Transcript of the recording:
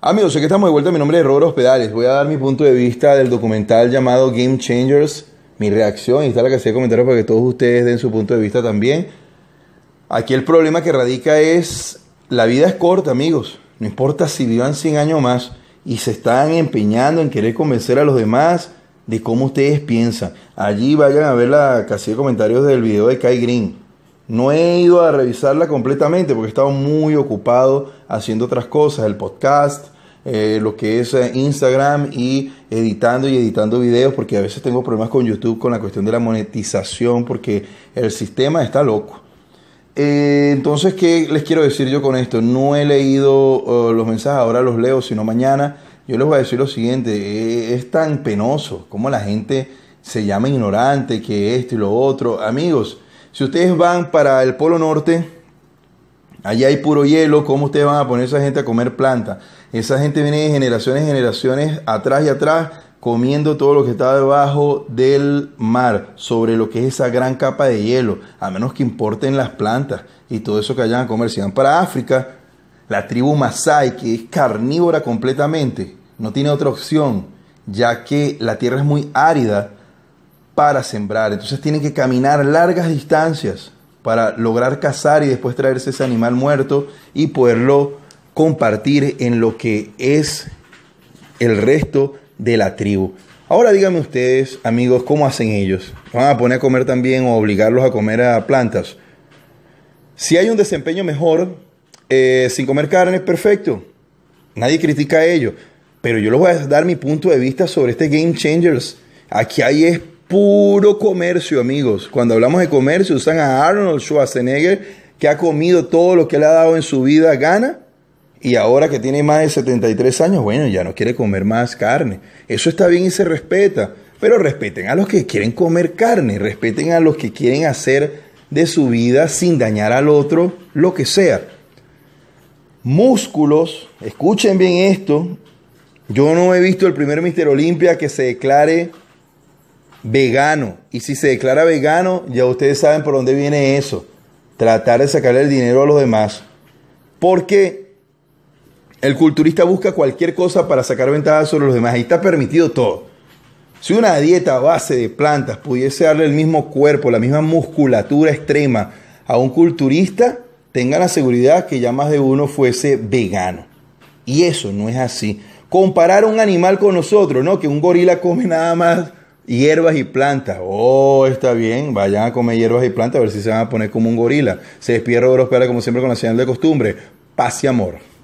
Amigos, que estamos de vuelta. Mi nombre es Roberto Hospedales. Voy a dar mi punto de vista del documental llamado Game Changers. Mi reacción y está la casilla de comentarios para que todos ustedes den su punto de vista también. Aquí el problema que radica es la vida es corta, amigos. No importa si vivan 100 años más y se están empeñando en querer convencer a los demás de cómo ustedes piensan. Allí vayan a ver la casilla de comentarios del video de Kai Green. No he ido a revisarla completamente porque he estado muy ocupado haciendo otras cosas, el podcast, eh, lo que es eh, Instagram y editando y editando videos porque a veces tengo problemas con YouTube con la cuestión de la monetización porque el sistema está loco. Eh, entonces, ¿qué les quiero decir yo con esto? No he leído los mensajes, ahora los leo, sino mañana. Yo les voy a decir lo siguiente, es tan penoso como la gente se llama ignorante, que esto y lo otro. Amigos, si ustedes van para el Polo Norte, allá hay puro hielo, ¿cómo ustedes van a poner a esa gente a comer planta? Esa gente viene de generaciones, generaciones, atrás y atrás, comiendo todo lo que está debajo del mar, sobre lo que es esa gran capa de hielo, a menos que importen las plantas y todo eso que vayan a comer. Si van para África, la tribu Masai, que es carnívora completamente, no tiene otra opción, ya que la tierra es muy árida para sembrar. Entonces tienen que caminar largas distancias para lograr cazar y después traerse ese animal muerto y poderlo compartir en lo que es el resto de la tribu. Ahora díganme ustedes, amigos, ¿cómo hacen ellos? ¿Van a poner a comer también o obligarlos a comer a plantas? Si hay un desempeño mejor eh, sin comer carne, es perfecto. Nadie critica a ello. Pero yo les voy a dar mi punto de vista sobre este Game Changers. Aquí hay puro comercio, amigos. Cuando hablamos de comercio, usan a Arnold Schwarzenegger, que ha comido todo lo que le ha dado en su vida gana, y ahora que tiene más de 73 años, bueno, ya no quiere comer más carne. Eso está bien y se respeta, pero respeten a los que quieren comer carne, respeten a los que quieren hacer de su vida sin dañar al otro, lo que sea. Músculos, escuchen bien esto. Yo no he visto el primer Mister Olimpia que se declare vegano. Y si se declara vegano, ya ustedes saben por dónde viene eso. Tratar de sacarle el dinero a los demás. Porque el culturista busca cualquier cosa para sacar ventaja sobre los demás. Ahí está permitido todo. Si una dieta base de plantas pudiese darle el mismo cuerpo, la misma musculatura extrema a un culturista, tengan la seguridad que ya más de uno fuese vegano. Y eso no es así. Comparar un animal con nosotros, ¿no? Que un gorila come nada más Hierbas y plantas. Oh, está bien. Vayan a comer hierbas y plantas a ver si se van a poner como un gorila. Se despierta los como siempre con la señal de costumbre. Paz y amor.